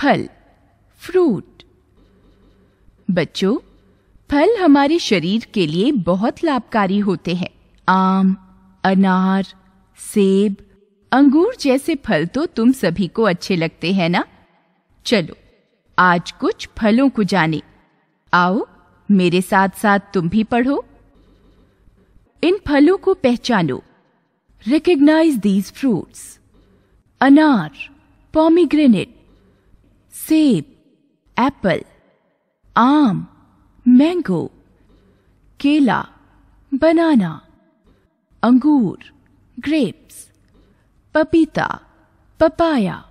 फल फ्रूट बच्चों फल हमारे शरीर के लिए बहुत लाभकारी होते हैं आम अनार सेब अंगूर जैसे फल तो तुम सभी को अच्छे लगते हैं ना चलो आज कुछ फलों को जाने आओ मेरे साथ साथ तुम भी पढ़ो इन फलों को पहचानो रिकग्नाइज दीज फ्रूट्स अनार पॉमीग्रेनेट सेब एप्पल आम मैंगो केला बनाना अंगूर ग्रेप्स पपीता पपाया